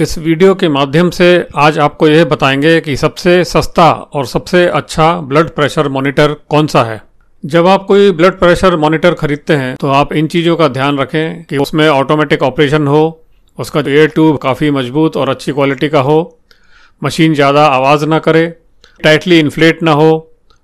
इस वीडियो के माध्यम से आज आपको यह बताएंगे कि सबसे सस्ता और सबसे अच्छा ब्लड प्रेशर मॉनिटर कौन सा है जब आप कोई ब्लड प्रेशर मॉनिटर खरीदते हैं तो आप इन चीज़ों का ध्यान रखें कि उसमें ऑटोमेटिक ऑपरेशन हो उसका एयर ट्यूब काफ़ी मजबूत और अच्छी क्वालिटी का हो मशीन ज़्यादा आवाज़ ना करे टाइटली इन्फ्लेट ना हो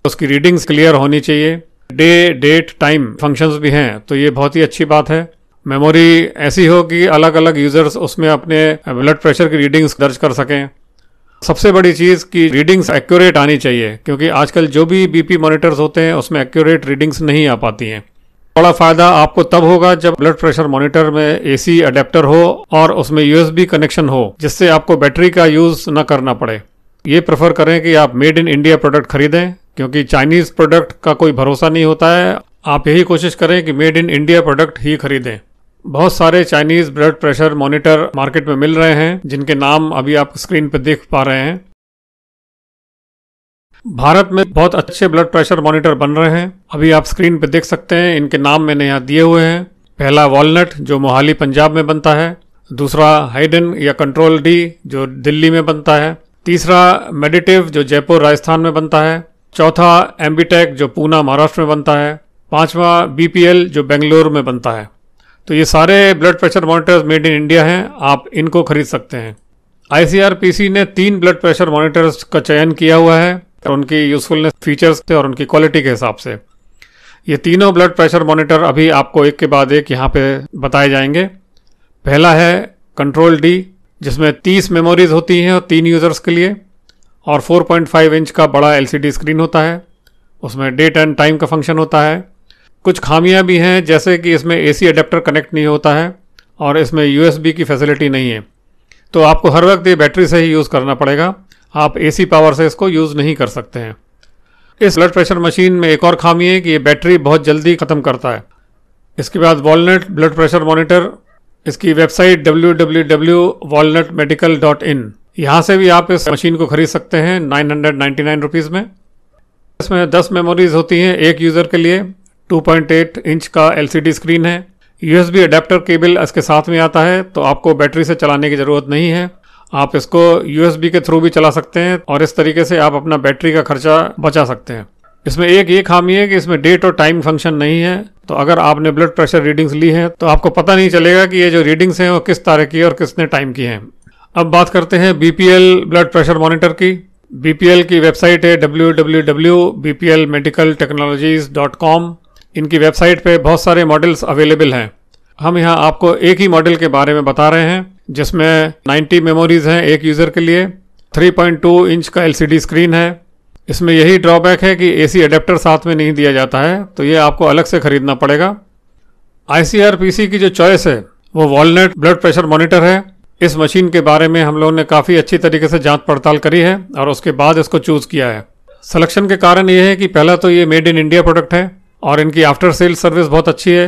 उसकी रीडिंग्स क्लियर होनी चाहिए डे डेट टाइम फंक्शंस भी हैं तो ये बहुत ही अच्छी बात है मेमोरी ऐसी हो कि अलग अलग यूज़र्स उसमें अपने ब्लड प्रेशर की रीडिंग्स दर्ज कर सकें सबसे बड़ी चीज़ कि रीडिंग्स एक्यूरेट आनी चाहिए क्योंकि आजकल जो भी बीपी मॉनिटर्स होते हैं उसमें एक्यूरेट रीडिंग्स नहीं आ पाती हैं बड़ा फ़ायदा आपको तब होगा जब ब्लड प्रेशर मॉनिटर में एसी अडेप्टर हो और उसमें यूएसबी कनेक्शन हो जिससे आपको बैटरी का यूज़ न करना पड़े ये प्रेफर करें कि आप मेड इन इंडिया प्रोडक्ट खरीदें क्योंकि चाइनीज़ प्रोडक्ट का कोई भरोसा नहीं होता है आप यही कोशिश करें कि मेड इन इंडिया प्रोडक्ट ही खरीदें बहुत सारे Chinese blood pressure monitor market में मिल रहे हैं जिनके नाम अभी आप स्क्रीन पर देख पा रहे हैं भारत में बहुत अच्छे ब्लड प्रेशर मॉनिटर बन रहे हैं अभी आप स्क्रीन पर देख सकते हैं इनके नाम मैंने यहाँ दिए हुए हैं पहला वॉलनट जो मोहाली पंजाब में बनता है दूसरा हाइडन या कंट्रोल डी जो दिल्ली में बनता है तीसरा मेडिटिव जो जयपुर राजस्थान में बनता है चौथा एम्बीटेक जो पूना महाराष्ट्र में बनता है पांचवा बीपीएल जो बेंगलोर में बनता है तो ये सारे blood pressure monitors made in India हैं आप इनको खरीद सकते हैं आईसीआरपीसी ने तीन ब्लड प्रेशर मॉनिटर्स का चयन किया हुआ है और उनकी यूजफुलनेस फीचर्स से और उनकी क्वालिटी के हिसाब से ये तीनों ब्लड प्रेशर मॉनिटर अभी आपको एक के बाद एक यहाँ पे बताए जाएंगे पहला है कंट्रोल डी जिसमें 30 मेमोरीज होती हैं और तीन यूज़र्स के लिए और 4.5 इंच का बड़ा एलसीडी स्क्रीन होता है उसमें डेट एंड टाइम का फंक्शन होता है कुछ खामियां भी हैं जैसे कि इसमें एसी अडेप्टर कनेक्ट नहीं होता है और इसमें यूएसबी की फैसिलिटी नहीं है तो आपको हर वक्त ये बैटरी से ही यूज़ करना पड़ेगा आप एसी पावर से इसको यूज़ नहीं कर सकते हैं इस ब्लड प्रेशर मशीन में एक और खामी है कि ये बैटरी बहुत जल्दी ख़त्म करता है इसके बाद वॉलनट ब्लड प्रेशर मॉनिटर इसकी वेबसाइट इन यहाँ से भी आप इस मशीन को खरीद सकते हैं nine hundred ninety nine rupees में इसमें दस मेमोरीज होती हैं एक यूज़र के लिए 2.8 इंच का एलसीडी स्क्रीन है यूएसबी अडेप्टर केबल इसके साथ में आता है तो आपको बैटरी से चलाने की ज़रूरत नहीं है आप इसको यूएसबी के थ्रू भी चला सकते हैं और इस तरीके से आप अपना बैटरी का खर्चा बचा सकते हैं इसमें एक ये खामी है कि इसमें डेट और टाइम फंक्शन नहीं है तो अगर आपने ब्लड प्रेशर रीडिंग्स ली है तो आपको पता नहीं चलेगा कि ये जो रीडिंग्स हैं वो किस तारीख की और किसने टाइम की हैं अब बात करते हैं बी ब्लड प्रेशर मॉनिटर की बी की वेबसाइट है W W W B P L medical technologies dot com इनकी वेबसाइट पे बहुत सारे मॉडल्स अवेलेबल हैं हम यहाँ आपको एक ही मॉडल के बारे में बता रहे हैं जिसमें 90 मेमोरीज हैं एक यूज़र के लिए 3.2 इंच का एलसीडी स्क्रीन है इसमें यही ड्रॉबैक है कि एसी अडेप्टर साथ में नहीं दिया जाता है तो ये आपको अलग से ख़रीदना पड़ेगा सी की जो चॉइस है वो वॉलनट ब्लड प्रेशर मॉनिटर है इस मशीन के बारे में हम लोगों ने काफ़ी अच्छी तरीके से जांच पड़ताल करी है और उसके बाद इसको चूज़ किया है सलेक्शन के कारण ये है कि पहला तो ये मेड इन इंडिया प्रोडक्ट है और इनकी आफ्टर सेल सर्विस बहुत अच्छी है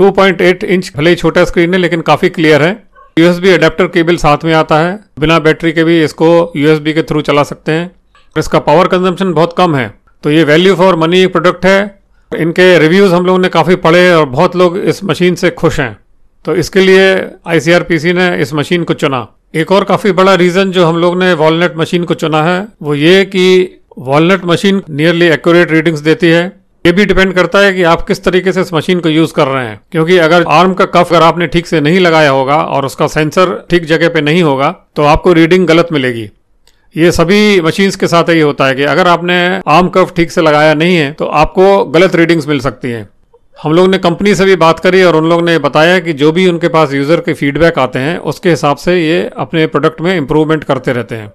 2.8 इंच भले ही छोटा स्क्रीन है लेकिन काफ़ी क्लियर है यूएसबी अडेप्टर केबल साथ में आता है बिना बैटरी के भी इसको यूएसबी के थ्रू चला सकते हैं इसका पावर कंजम्पशन बहुत कम है तो ये वैल्यू फॉर मनी प्रोडक्ट है इनके रिव्यूज़ हम लोगों ने काफ़ी पढ़े और बहुत लोग इस मशीन से खुश हैं तो इसके लिए आईसीआरपीसी ने इस मशीन को चुना एक और काफ़ी बड़ा रीज़न जो हम लोग ने वॉलनट मशीन को चुना है वो ये कि Walnut machine nearly accurate readings देती है ये भी डिपेंड करता है कि आप किस तरीके से इस मशीन को यूज कर रहे हैं क्योंकि अगर आर्म का कफ अगर आपने ठीक से नहीं लगाया होगा और उसका सेंसर ठीक जगह पे नहीं होगा तो आपको रीडिंग गलत मिलेगी ये सभी मशीन्स के साथ ही होता है कि अगर आपने आर्म कफ ठीक से लगाया नहीं है तो आपको गलत रीडिंग्स मिल सकती हैं हम लोग ने कंपनी से भी बात करी और उन लोग ने बताया कि जो भी उनके पास यूज़र के फीडबैक आते हैं उसके हिसाब से ये अपने प्रोडक्ट में इम्प्रूवमेंट करते रहते हैं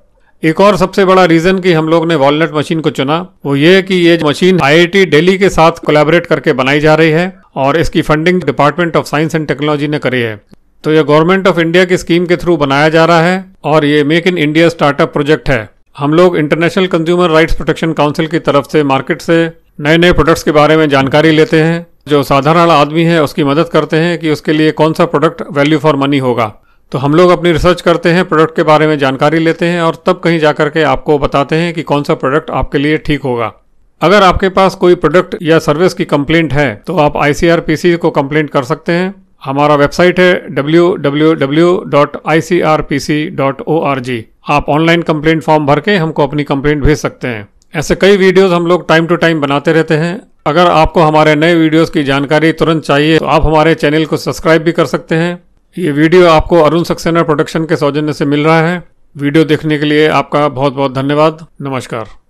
एक और सबसे बड़ा रीजन कि हम लोग ने वॉलनट मशीन को चुना वो ये कि ये मशीन आईआईटी दिल्ली के साथ कोलैबोरेट करके बनाई जा रही है और इसकी funding department of science and technology ने करी है तो यह गवर्नमेंट ऑफ इंडिया की स्कीम के थ्रू बनाया जा रहा है और ये make in India startup project है हम लोग international consumer rights protection council की तरफ से मार्केट से नए नए प्रोडक्ट्स के बारे में जानकारी लेते हैं जो साधारण आदमी है उसकी मदद करते हैं कि उसके लिए कौन सा प्रोडक्ट वैल्यू फॉर मनी होगा तो हम लोग अपनी रिसर्च करते हैं प्रोडक्ट के बारे में जानकारी लेते हैं और तब कहीं जा के आपको बताते हैं कि कौन सा प्रोडक्ट आपके लिए ठीक होगा अगर आपके पास कोई प्रोडक्ट या सर्विस की कंप्लेंट है तो आप आई को कंप्लेंट कर सकते हैं हमारा वेबसाइट है www.icrpc.org आप ऑनलाइन कंप्लेंट फॉर्म भर के हमको अपनी कंप्लेंट भेज सकते हैं ऐसे कई वीडियोस हम लोग टाइम टू टाइम बनाते रहते हैं अगर आपको हमारे नए वीडियोस की जानकारी तुरंत चाहिए तो आप हमारे चैनल को सब्सक्राइब भी कर सकते हैं ये वीडियो आपको अरुण सक्सेना प्रोडक्शन के सौजन्य से मिल रहा है वीडियो देखने के लिए आपका बहुत बहुत धन्यवाद नमस्कार